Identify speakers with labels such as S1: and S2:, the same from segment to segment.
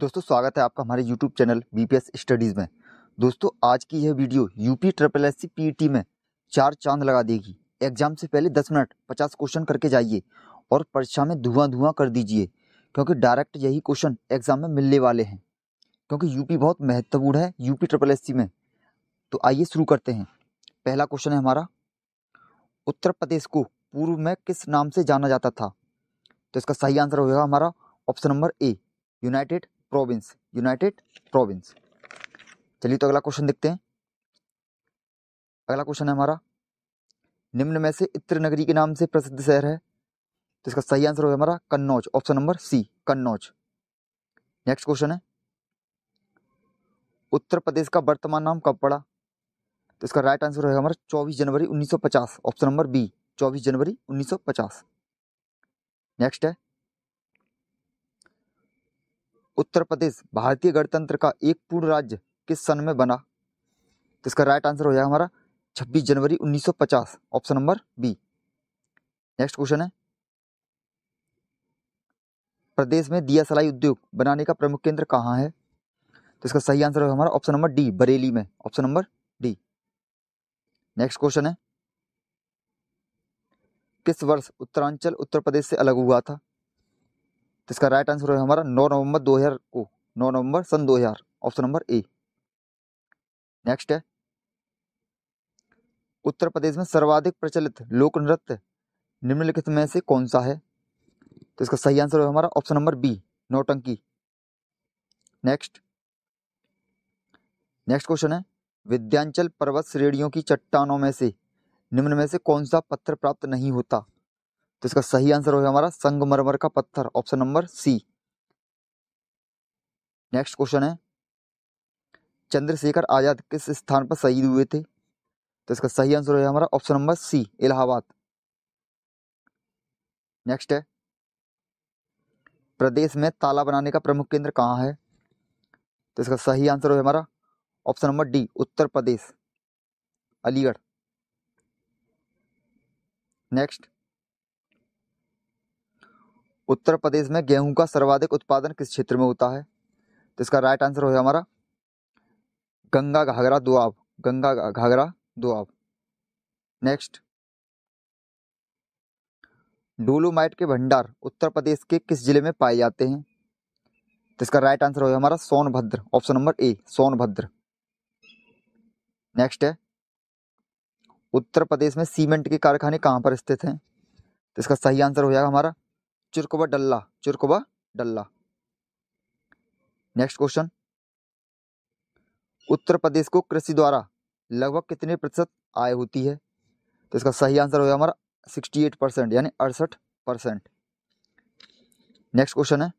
S1: दोस्तों स्वागत है आपका हमारे यूट्यूब चैनल एस स्टडीज़ में दोस्तों आज की यह video UP triple S C में चार चांद लगा देगी एग्जाम से पहले दस मिनट पचास क्वेश्चन करके जाइए और परीक्षा में धुआं धुआं कर दीजिए क्योंकि डायरेक्ट यही क्वेश्चन एग्जाम में मिलने वाले हैं क्योंकि यूपी बहुत महत्वपूर्ण है यूपी ट्रिपल एस में तो आइए शुरू करते हैं पहला क्वेश्चन है हमारा उत्तर प्रदेश को पूर्व में किस नाम से जाना जाता था तो इसका सही आंसर होगा हमारा option number A United Province United Province चलिए तो अगला क्वेश्चन देखते हैं अगला क्वेश्चन है हमारा निम्न में से इत्र नगरी के नाम से प्रसिद्ध शहर है तो इसका सही आंसर होगा हमारा Kannauj option number C Kannauj next question है उत्तर प्रदेश का वर्तमान नाम कब पड़ा तो इसका राइट आंसर होगा हमारा 24 जनवरी 1950 ऑप्शन नंबर बी 24 जनवरी 1950 नेक्स्ट है उत्तर प्रदेश भारतीय गणतंत्र का एक पूर्ण राज्य किस सन में बना तो इसका राइट आंसर हो जाएगा हमारा 26 जनवरी 1950 option number B next question है प्रदेश में दिया सलाई उद्योग बनाने का प्रमुख केंद्र कहाँ है तो इसका सही आंसर होगा हमारा ऑप्शन नंबर डी बरेली में option number D next question है किस वर्ष उत्तरांचल उत्तर प्रदेश से अलग हुआ था तो इसका राइट आंसर है हमारा नौ नवंबर 2000 को नौ नवंबर सन 2000 ऑप्शन नंबर ए नेक्स्ट है उत्तर प्रदेश में सर्वाधिक प्रचलित लोक नृत्य निम्नलिखित में से कौन सा है तो इसका सही आंसर है हमारा option number B nautanki next next question है विद्यांचल पर्वत श्रेणियों की चट्टानों में से निम्न में से कौन सा पत्थर प्राप्त नहीं होता तो इसका सही आंसर होगा हमारा संगमरमर का पत्थर option number C next question है चंद्रशेखर आजाद किस स्थान पर शहीद हुए थे तो इसका सही आंसर होगा हमारा option number C Allahabad next है प्रदेश में ताला बनाने का प्रमुख केंद्र कहाँ है तो इसका सही आंसर होगा हमारा option number D Uttar Pradesh Aligarh next Uttar Pradesh में गेहूं का सर्वाधिक उत्पादन किस क्षेत्र में होता है तो इसका राइट आंसर हो गया हमारा गंगा घाघरा दुआब गंगा घाघरा दुआब नेक्स्ट डोलोमाइट के भंडार उत्तर प्रदेश के किस जिले में पाए जाते हैं तो इसका राइट आंसर हो गया हमारा Sonbhadra option number A Sonbhadra next है उत्तर प्रदेश में सीमेंट के कारखाने कहाँ पर स्थित हैं तो इसका सही आंसर हो जाएगा हमारा चिरकुबा डल्ला चिरकुबा डल्ला नेक्स्ट क्वेश्चन उत्तर प्रदेश को कृषि द्वारा लगभग कितने प्रतिशत आय होती है तो इसका सही आंसर होगा हमारा सिक्सटी एट परसेंट यानी अड़सठ परसेंट नेक्स्ट क्वेश्चन है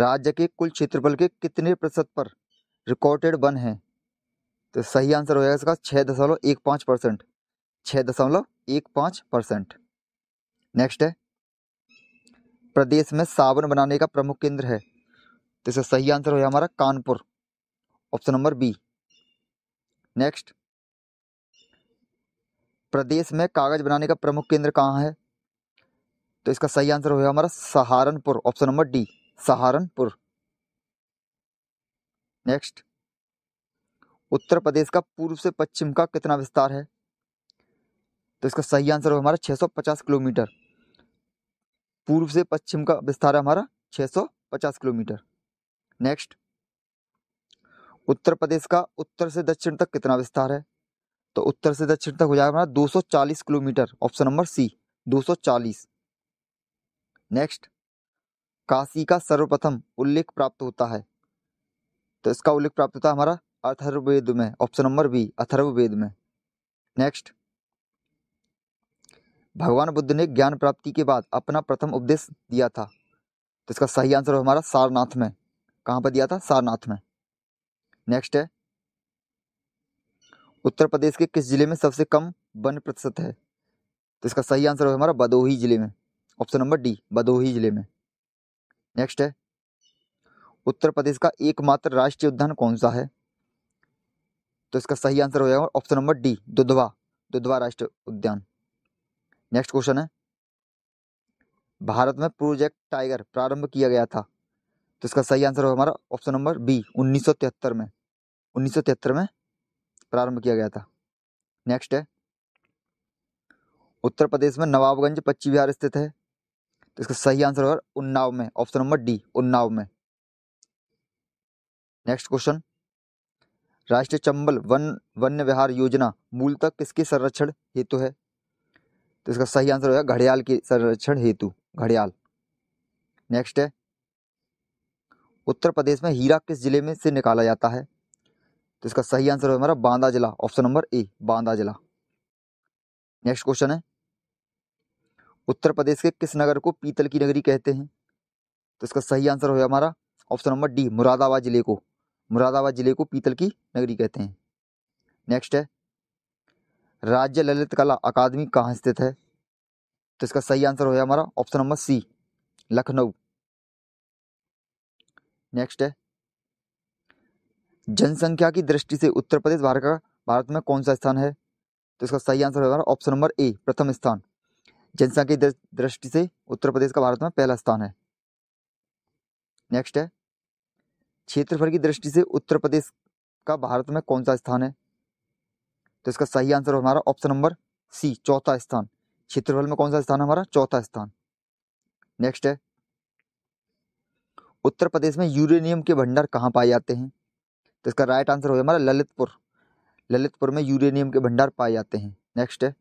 S1: राज्य के कुल क्षेत्रफल के कितने प्रतिशत पर रिकॉर्डेड वन है तो सही आंसर होगा इसका छः दशमलव एक पाँच परसेंट छः दशमलव एक पाँच परसेंट नेक्स्ट है प्रदेश में साबुन बनाने का प्रमुख केंद्र है तो इसका सही आंसर हो गया हमारा Kanpur option number B next Pradesh में कागज बनाने का प्रमुख केंद्र कहाँ है तो इसका सही आंसर हो गया हमारा Saharanpur option number D Saharanpur next Uttar Pradesh का पूर्व से पश्चिम का कितना विस्तार है तो इसका सही आंसर होगा हमारा 650 किलोमीटर पूर्व से पश्चिम का विस्तार है हमारा 650 किलोमीटर नेक्स्ट उत्तर प्रदेश का उत्तर से दक्षिण तक कितना विस्तार है तो उत्तर से दक्षिण तक हो जाएगा हमारा 240 kilometre option number C 240 next Kashi का सर्वप्रथम उल्लेख प्राप्त होता है तो इसका उल्लेख प्राप्त होता है हमारा अथर्ववेद में ऑप्शन नंबर बी अथर्ववेद में नेक्स्ट भगवान बुद्ध ने ज्ञान प्राप्ति के बाद अपना प्रथम उपदेश दिया था तो इसका सही आंसर हमारा सारनाथ में कहाँ पर दिया था सारनाथ में नेक्स्ट है उत्तर प्रदेश के किस जिले में सबसे कम वन प्रतिशत है तो इसका सही आंसर हमारा भदोही जिले में ऑप्शन नंबर डी भदोही जिले में नेक्स्ट है उत्तर प्रदेश का एकमात्र राष्ट्रीय उद्यान कौन सा है तो इसका सही आंसर हो जाएगा option number D Dudhwa Dudhwa राष्ट्रीय उद्यान नेक्स्ट क्वेश्चन है भारत में प्रोजेक्ट टाइगर प्रारंभ किया गया था तो इसका सही आंसर होगा हमारा ऑप्शन नंबर बी उन्नीस में उन्नीस में प्रारंभ किया गया था नेक्स्ट है उत्तर प्रदेश में नवाबगंज पश्चिम बिहार स्थित है तो इसका सही आंसर होगा उन्नाव में ऑप्शन नंबर डी उन्नाव में नेक्स्ट क्वेश्चन राष्ट्रीय चंबल वन वन्य विहार योजना मूलतः किसके संरक्षण हेतु है तो इसका सही आंसर होगा घड़ियाल के संरक्षण हेतु घड़ियाल नेक्स्ट है उत्तर प्रदेश में हीरा किस जिले में से निकाला जाता है तो इसका सही आंसर होगा हमारा बांदा जिला ऑप्शन नंबर ए बांदा जिला नेक्स्ट क्वेश्चन है उत्तर प्रदेश के किस नगर को पीतल की नगरी कहते हैं तो इसका सही आंसर होगा हमारा ऑप्शन नंबर डी मुरादाबाद जिले को मुरादाबाद जिले को पीतल की नगरी कहते हैं नेक्स्ट है राज्य ललित कला अकादमी कहाँ स्थित है तो इसका सही आंसर होगा हमारा option number C Lucknow next है जनसंख्या की दृष्टि से उत्तर प्रदेश भारत का भारत में कौन सा स्थान है तो इसका सही आंसर होगा ऑप्शन नंबर ए प्रथम स्थान जनसंख्या की दृष्टि से उत्तर प्रदेश का भारत में पहला स्थान है नेक्स्ट है क्षेत्रफल की दृष्टि से उत्तर प्रदेश का भारत में कौन सा स्थान है तो इसका सही आंसर हमारा ऑप्शन नंबर सी चौथा स्थान क्षेत्रफल में कौन सा स्थान हमारा चौथा स्थान नेक्स्ट है उत्तर प्रदेश में यूरेनियम के भंडार कहाँ पाए जाते हैं तो इसका राइट आंसर हो हमारा ललितपुर ललितपुर में यूरेनियम के भंडार पाए जाते हैं नेक्स्ट है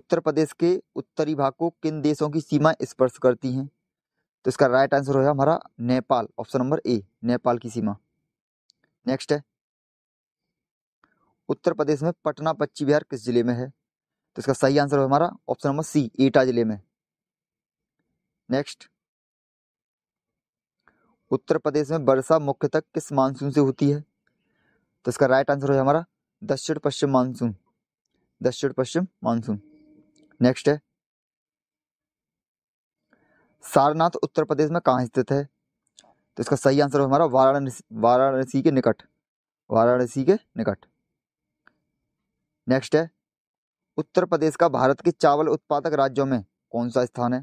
S1: उत्तर प्रदेश के उत्तरी भाग को किन देशों की सीमा स्पर्श करती हैं तो इसका राइट आंसर होगा हमारा Nepal option number A Nepal की सीमा नेक्स्ट है उत्तर प्रदेश में पटना पच्ची बिहार किस जिले में है तो इसका सही आंसर है हमारा ऑप्शन नंबर सी ईटा जिले में नेक्स्ट उत्तर प्रदेश में वर्षा मुख्यतः किस मानसून से होती है तो इसका राइट आंसर है हमारा दक्षिण पश्चिम मानसून दक्षिण पश्चिम मानसून नेक्स्ट है सारनाथ उत्तर प्रदेश में कहाँ स्थित है तो इसका सही आंसर है हमारा वाराणसी वाराणसी के निकट वाराणसी के निकट नेक्स्ट है उत्तर प्रदेश का भारत के चावल उत्पादक राज्यों में कौन सा स्थान है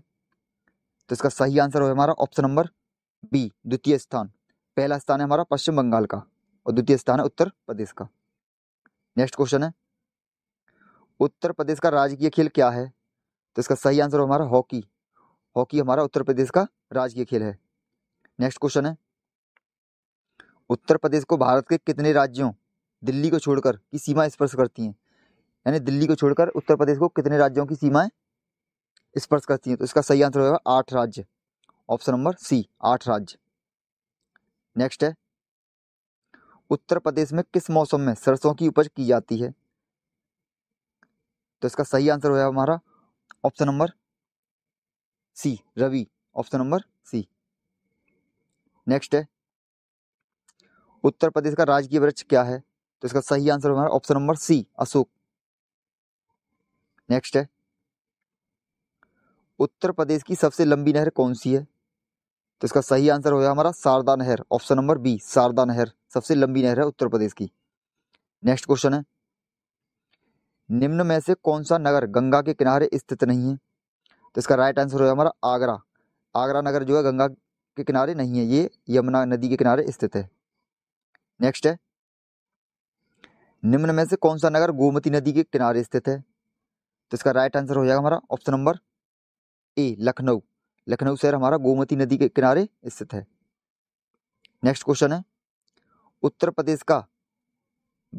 S1: तो इसका सही आंसर हो हमारा ऑप्शन नंबर बी द्वितीय स्थान पहला स्थान है हमारा पश्चिम बंगाल का और द्वितीय स्थान है उत्तर प्रदेश का नेक्स्ट क्वेश्चन है उत्तर प्रदेश का राजकीय खेल क्या है तो इसका सही आंसर हो हमारा हॉकी हॉकी हमारा उत्तर प्रदेश का राजकीय खेल है नेक्स्ट क्वेश्चन है उत्तर प्रदेश को भारत के कितने राज्यों दिल्ली को छोड़कर की सीमा स्पर्श करती हैं यानी दिल्ली को छोड़कर उत्तर प्रदेश को कितने राज्यों की सीमाएं स्पर्श करती हैं तो इसका सही आंसर होगा आठ राज्य ऑप्शन नंबर सी आठ राज्य नेक्स्ट है उत्तर प्रदेश में किस मौसम में सरसों की उपज की जाती है तो इसका सही आंसर होगा हमारा option number C Ravi option number C next है उत्तर प्रदेश का राजकीय वृक्ष क्या है तो इसका सही आंसर हमारा option number C Ashok next है उत्तर प्रदेश की सबसे लंबी नहर कौन सी है तो इसका सही आंसर होगा हमारा शारदा नहर ऑप्शन नंबर बी शारदा नहर सबसे लंबी नहर है उत्तर प्रदेश की नेक्स्ट क्वेश्चन है निम्न में से कौन सा नगर गंगा के किनारे स्थित नहीं है तो इसका राइट आंसर होगा हमारा आगरा आगरा नगर जो है गंगा के किनारे नहीं है ये यमुना नदी के किनारे स्थित है नेक्स्ट है निम्न में से कौन सा नगर गोमती नदी के किनारे स्थित है तो इसका राइट आंसर हो जाएगा हमारा option number A Lucknow Lucknow शहर हमारा गोमती नदी के किनारे स्थित है नेक्स्ट क्वेश्चन है उत्तर प्रदेश का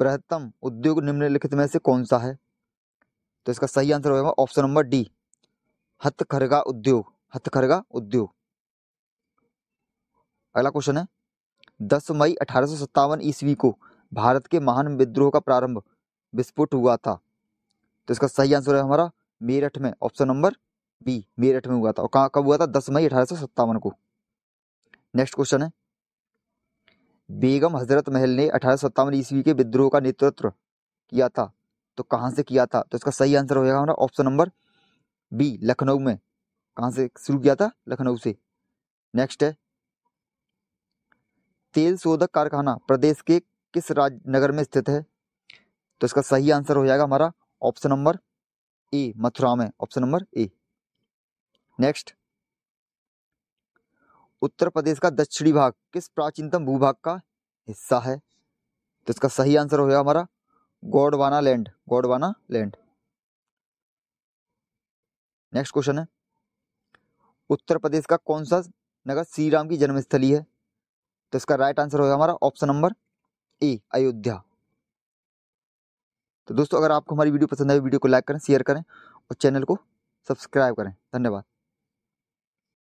S1: बृहत्तम उद्योग निम्नलिखित में से कौन सा है तो इसका सही आंसर होगा ऑप्शन नंबर डी हथखरगा उद्योग हथखरगा उद्योग अगला क्वेश्चन है दस मई अठारह ईस्वी को भारत के महान विद्रोह का प्रारंभ विस्फुट हुआ था तो इसका सही आंसर है हमारा मेरठ में ऑप्शन नंबर बी मेरठ में हुआ था और कहाँ कब हुआ था दस मई अठारह को नेक्स्ट क्वेश्चन है बेगम हजरत महल ने अठारह ईस्वी के विद्रोह का नेतृत्व किया था तो कहाँ से किया था तो इसका सही आंसर होगा हमारा ऑप्शन नंबर बी लखनऊ में कहाँ से शुरू किया था लखनऊ से नेक्स्ट है तेल शोधक कारखाना प्रदेश के किस राज्य नगर में स्थित है तो इसका सही आंसर हो जाएगा हमारा ऑप्शन नंबर ए मथुरा में option number A next Uttar Pradesh का दक्षिणी भाग किस प्राचीनतम भूभाग का हिस्सा है तो इसका सही आंसर होगा हमारा Gondwana land Gondwana land next question है उत्तर प्रदेश का कौन सा नगर श्री राम की जन्मस्थली है तो इसका राइट आंसर होगा हमारा ऑप्शन नंबर ए अयोध्या तो दोस्तों अगर आपको हमारी वीडियो पसंद आए वीडियो को लाइक करें शेयर करें और चैनल को सब्सक्राइब करें धन्यवाद